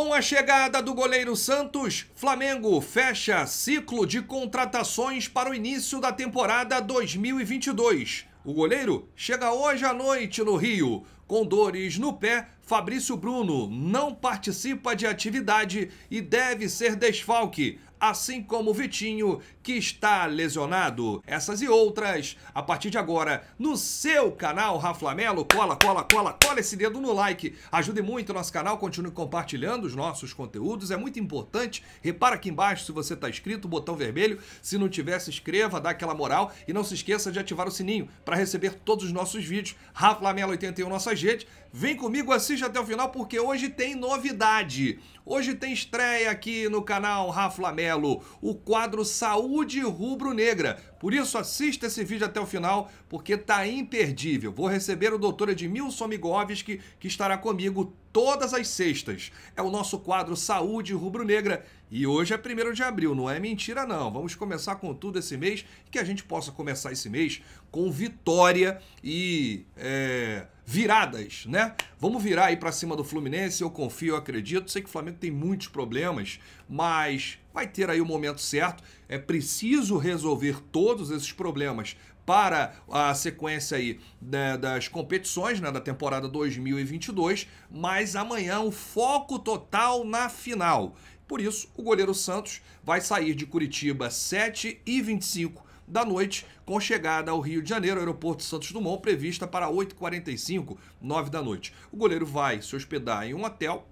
Com a chegada do goleiro Santos, Flamengo fecha ciclo de contratações para o início da temporada 2022. O goleiro chega hoje à noite no Rio. Com dores no pé, Fabrício Bruno não participa de atividade e deve ser desfalque assim como Vitinho, que está lesionado. Essas e outras, a partir de agora, no seu canal Raflamelo. Cola, cola, cola, cola esse dedo no like. Ajude muito o nosso canal, continue compartilhando os nossos conteúdos, é muito importante. Repara aqui embaixo se você está inscrito, o botão vermelho. Se não tiver, se inscreva, dá aquela moral e não se esqueça de ativar o sininho para receber todos os nossos vídeos. Raflamelo 81 nossa gente Vem comigo, assiste até o final porque hoje tem novidade. Hoje tem estreia aqui no canal Rafa Melo, o quadro Saúde Rubro-Negra. Por isso, assista esse vídeo até o final, porque tá imperdível. Vou receber o doutor Edmilson Migovski, que estará comigo todas as sextas. É o nosso quadro Saúde Rubro-Negra e hoje é 1 de abril, não é mentira não. Vamos começar com tudo esse mês, que a gente possa começar esse mês com vitória e é, viradas, né? Vamos virar aí para cima do Fluminense, eu confio, eu acredito. Sei que o Flamengo tem muitos problemas, mas vai ter aí o momento certo. É preciso resolver todos esses problemas para a sequência aí né, das competições né, da temporada 2022, mas amanhã o um foco total na final. Por isso, o goleiro Santos vai sair de Curitiba 7h25 da noite, com chegada ao Rio de Janeiro, aeroporto Santos Dumont, prevista para 8h45, 9 da noite. O goleiro vai se hospedar em um hotel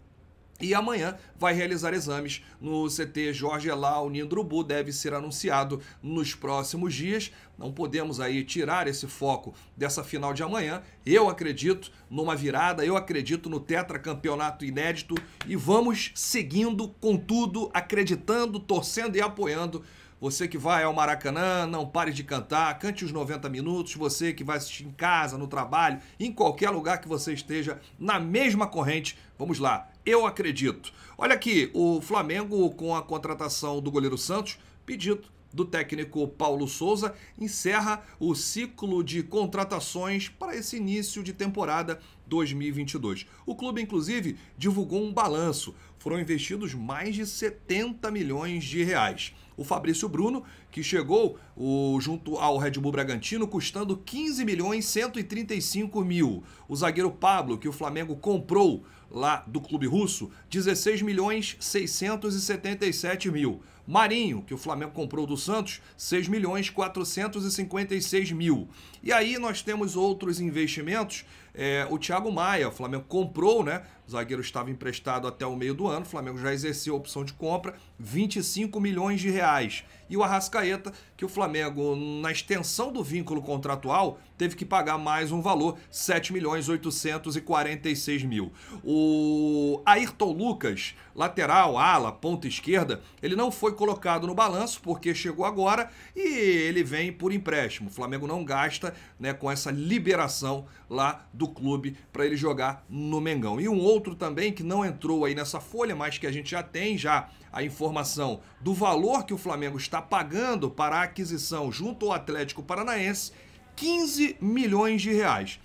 e amanhã vai realizar exames no CT Jorge O Nindrubu, deve ser anunciado nos próximos dias. Não podemos aí tirar esse foco dessa final de amanhã. Eu acredito numa virada, eu acredito no tetracampeonato inédito e vamos seguindo com tudo, acreditando, torcendo e apoiando você que vai ao Maracanã, não pare de cantar, cante os 90 minutos. Você que vai assistir em casa, no trabalho, em qualquer lugar que você esteja, na mesma corrente, vamos lá, eu acredito. Olha aqui, o Flamengo, com a contratação do goleiro Santos, pedido do técnico Paulo Souza, encerra o ciclo de contratações para esse início de temporada 2022. O clube, inclusive, divulgou um balanço. Foram investidos mais de 70 milhões de reais. O Fabrício Bruno, que chegou o, junto ao Red Bull Bragantino, custando 15 milhões 135 mil. O zagueiro Pablo, que o Flamengo comprou lá do clube russo, 16 milhões 677 mil. Marinho, que o Flamengo comprou do Santos, 6 milhões 456 mil. E aí nós temos outros investimentos é, o Thiago Maia. O Flamengo comprou, né? O zagueiro estava emprestado até o meio do ano. O Flamengo já exerceu a opção de compra, 25 milhões de reais. E o Arrascaeta, que o Flamengo, na extensão do vínculo contratual, teve que pagar mais um valor, 7 milhões 846 mil. O Ayrton Lucas, lateral, ala, ponta esquerda, ele não foi colocado no balanço porque chegou agora e ele vem por empréstimo. O Flamengo não gasta né, com essa liberação lá do do clube para ele jogar no Mengão. E um outro também que não entrou aí nessa folha, mas que a gente já tem já a informação do valor que o Flamengo está pagando para a aquisição junto ao Atlético Paranaense, 15 milhões de reais.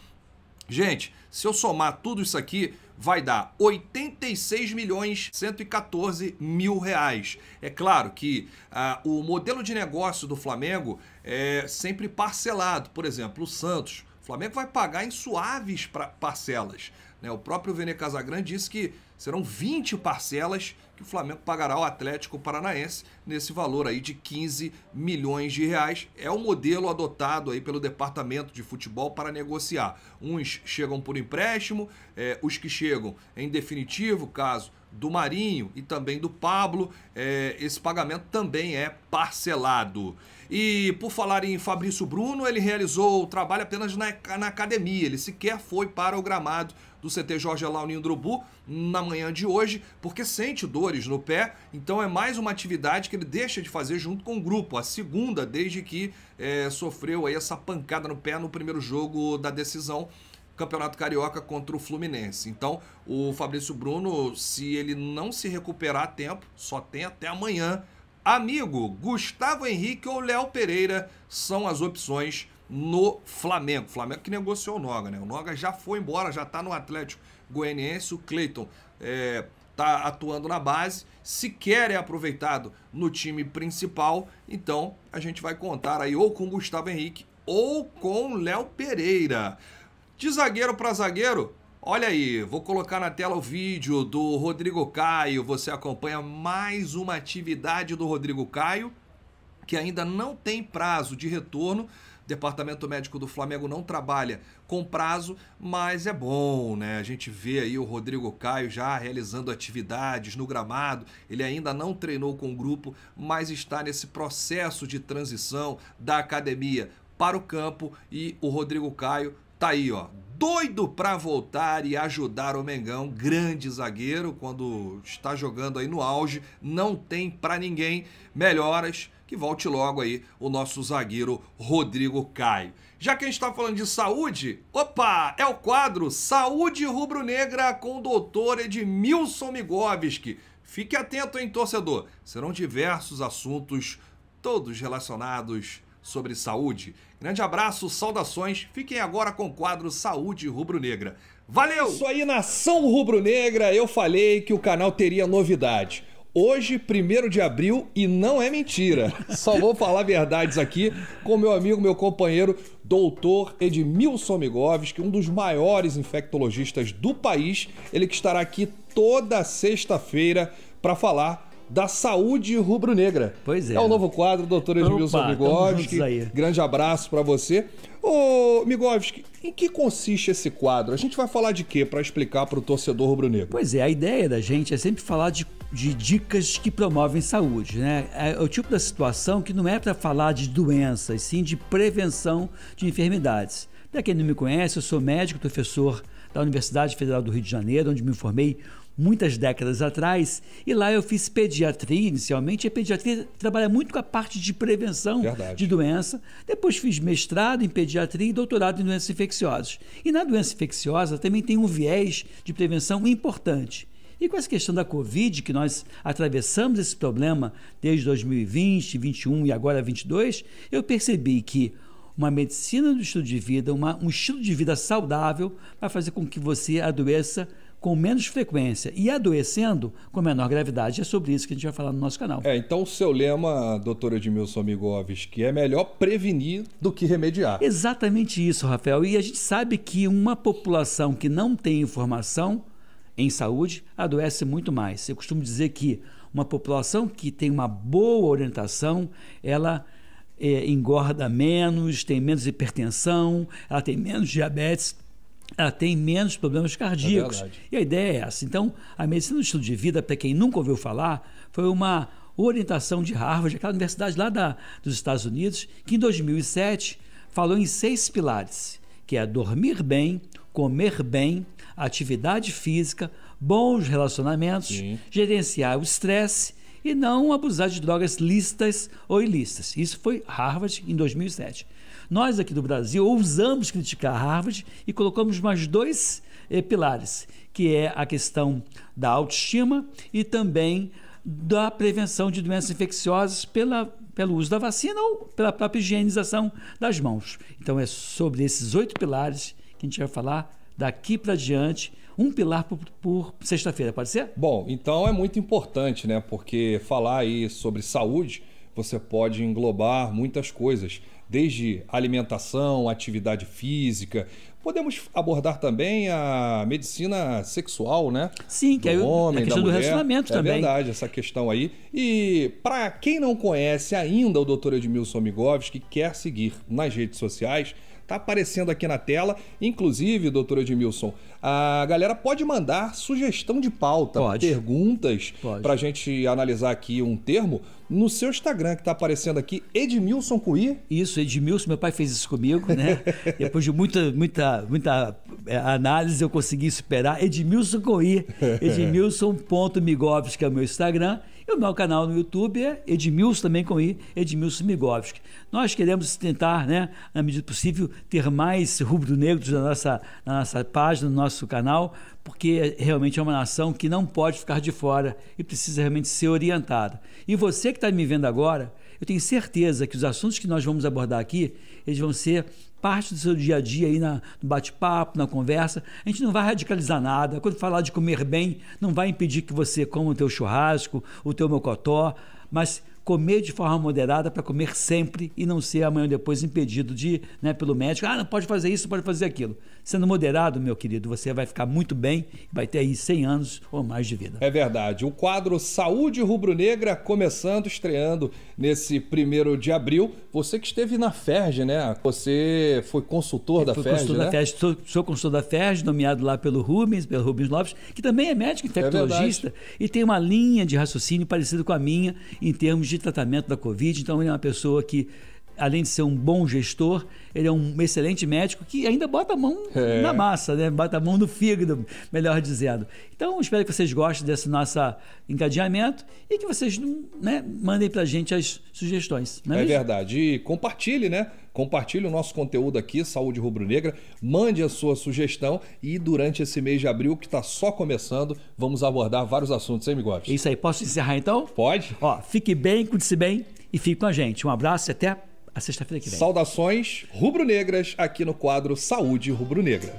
Gente, se eu somar tudo isso aqui, vai dar 86 milhões 114 mil reais. É claro que ah, o modelo de negócio do Flamengo é sempre parcelado. Por exemplo, o Santos o Flamengo vai pagar em suaves parcelas. Né? O próprio Vene Casagrande disse que serão 20 parcelas que o Flamengo pagará ao Atlético Paranaense nesse valor aí de 15 milhões de reais. É o modelo adotado aí pelo departamento de futebol para negociar. Uns chegam por empréstimo, é, os que chegam em definitivo, caso do Marinho e também do Pablo, é, esse pagamento também é parcelado. E por falar em Fabrício Bruno, ele realizou o trabalho apenas na, na academia, ele sequer foi para o gramado do CT Jorge Launinho Drubu na manhã de hoje, porque sente dores no pé, então é mais uma atividade que ele deixa de fazer junto com o grupo, a segunda desde que é, sofreu aí essa pancada no pé no primeiro jogo da decisão. Campeonato Carioca contra o Fluminense. Então, o Fabrício Bruno, se ele não se recuperar a tempo, só tem até amanhã. Amigo, Gustavo Henrique ou Léo Pereira são as opções no Flamengo. O Flamengo que negociou o Noga, né? O Noga já foi embora, já está no Atlético Goianiense. O Cleiton está é, atuando na base. Sequer é aproveitado no time principal. Então a gente vai contar aí ou com Gustavo Henrique ou com Léo Pereira. De zagueiro para zagueiro, olha aí, vou colocar na tela o vídeo do Rodrigo Caio. Você acompanha mais uma atividade do Rodrigo Caio, que ainda não tem prazo de retorno, Departamento Médico do Flamengo não trabalha com prazo, mas é bom, né? A gente vê aí o Rodrigo Caio já realizando atividades no gramado. Ele ainda não treinou com o grupo, mas está nesse processo de transição da academia para o campo e o Rodrigo Caio tá aí, ó, doido para voltar e ajudar o Mengão, grande zagueiro quando está jogando aí no auge, não tem para ninguém melhoras que volte logo aí o nosso zagueiro Rodrigo Caio. Já que a gente está falando de saúde, opa, é o quadro Saúde Rubro-Negra com o doutor Edmilson Migovski. Fique atento, hein, torcedor? Serão diversos assuntos, todos relacionados sobre saúde. Grande abraço, saudações. Fiquem agora com o quadro Saúde Rubro-Negra. Valeu! Isso aí, nação rubro-negra, eu falei que o canal teria novidade. Hoje, 1 de abril, e não é mentira. Só vou falar verdades aqui com meu amigo, meu companheiro, doutor Edmilson Migovski, é um dos maiores infectologistas do país. Ele que estará aqui toda sexta-feira para falar da saúde rubro-negra. Pois é. É o novo quadro, doutor Edmilson Migovski. Grande abraço para você. Ô, Migovski, em que consiste esse quadro? A gente vai falar de quê para explicar para o torcedor rubro-negro? Pois é, a ideia da gente é sempre falar de, de dicas que promovem saúde, né? É o tipo da situação que não é para falar de doenças, sim de prevenção de enfermidades. Para quem não me conhece, eu sou médico, professor da Universidade Federal do Rio de Janeiro, onde me formei muitas décadas atrás, e lá eu fiz pediatria inicialmente, e a pediatria trabalha muito com a parte de prevenção Verdade. de doença. Depois fiz mestrado em pediatria e doutorado em doenças infecciosas. E na doença infecciosa também tem um viés de prevenção importante. E com essa questão da Covid, que nós atravessamos esse problema desde 2020, 21 e agora 22, eu percebi que uma medicina do estilo de vida, uma, um estilo de vida saudável, vai fazer com que você adoeça com menos frequência e adoecendo com menor gravidade. É sobre isso que a gente vai falar no nosso canal. É, então o seu lema, doutora Edmilson Amigoves, que é melhor prevenir do que remediar. Exatamente isso, Rafael. E a gente sabe que uma população que não tem informação em saúde adoece muito mais. Eu costumo dizer que uma população que tem uma boa orientação, ela é, engorda menos, tem menos hipertensão, ela tem menos diabetes ela tem menos problemas cardíacos. É e a ideia é essa. Então, a medicina do estilo de vida, para quem nunca ouviu falar, foi uma orientação de Harvard, aquela universidade lá da, dos Estados Unidos, que em 2007 falou em seis pilares, que é dormir bem, comer bem, atividade física, bons relacionamentos, Sim. gerenciar o estresse e não abusar de drogas lícitas ou ilícitas. Isso foi Harvard em 2007. Nós aqui do Brasil ousamos criticar Harvard e colocamos mais dois eh, pilares, que é a questão da autoestima e também da prevenção de doenças infecciosas pela, pelo uso da vacina ou pela própria higienização das mãos. Então é sobre esses oito pilares que a gente vai falar daqui para diante, um pilar por, por sexta-feira, pode ser? Bom, então é muito importante, né? Porque falar aí sobre saúde você pode englobar muitas coisas, desde alimentação, atividade física. Podemos abordar também a medicina sexual, né? Sim, do que é homem, a questão da do relacionamento é também. É verdade, essa questão aí. E para quem não conhece ainda o doutor Edmilson Amigovski, que quer seguir nas redes sociais, tá aparecendo aqui na tela. Inclusive, doutor Edmilson, a galera pode mandar sugestão de pauta, pode. perguntas, para a gente analisar aqui um termo no seu Instagram, que está aparecendo aqui, Edmilson Cuir. Isso, Edmilson, meu pai fez isso comigo, né? Depois de muita, muita, muita é, análise, eu consegui superar. Edmilson Cuir, edmilson.migovski é o meu Instagram. E o meu canal no YouTube é Edmilson também com I, Edmilson Migovski. Nós queremos tentar, né, na medida possível, ter mais rubro-negros na nossa, na nossa página, no nosso canal, porque realmente é uma nação que não pode ficar de fora e precisa realmente ser orientada. E você que está me vendo agora, eu tenho certeza que os assuntos que nós vamos abordar aqui, eles vão ser parte do seu dia a dia aí na, no bate-papo, na conversa. A gente não vai radicalizar nada. Quando falar de comer bem, não vai impedir que você coma o teu churrasco, o teu mocotó, mas comer de forma moderada para comer sempre e não ser amanhã ou depois impedido de, né, pelo médico, ah, não pode fazer isso, pode fazer aquilo. Sendo moderado, meu querido, você vai ficar muito bem, vai ter aí 100 anos ou mais de vida. É verdade. O quadro Saúde Rubro-Negra começando, estreando nesse primeiro de abril. Você que esteve na FERJ, né? Você foi consultor Eu da fui FERJ, consultor né? da FERJ, sou, sou, consultor da FERJ, nomeado lá pelo Rubens, pelo Rubens Lopes, que também é médico é infectologista é e tem uma linha de raciocínio parecida com a minha em termos de tratamento da Covid. Então, ele é uma pessoa que além de ser um bom gestor, ele é um excelente médico que ainda bota a mão é. na massa, né? Bota a mão no fígado, melhor dizendo. Então, espero que vocês gostem desse nosso encadeamento e que vocês né, mandem para a gente as sugestões. é, é verdade. E compartilhe, né? Compartilhe o nosso conteúdo aqui, Saúde Rubro Negra. Mande a sua sugestão e durante esse mês de abril, que está só começando, vamos abordar vários assuntos, hein, Migode? isso aí. Posso encerrar então? Pode. Ó, fique bem, cuide-se bem e fique com a gente. Um abraço e até a sexta-feira que vem. Saudações rubro-negras aqui no quadro Saúde Rubro-Negra.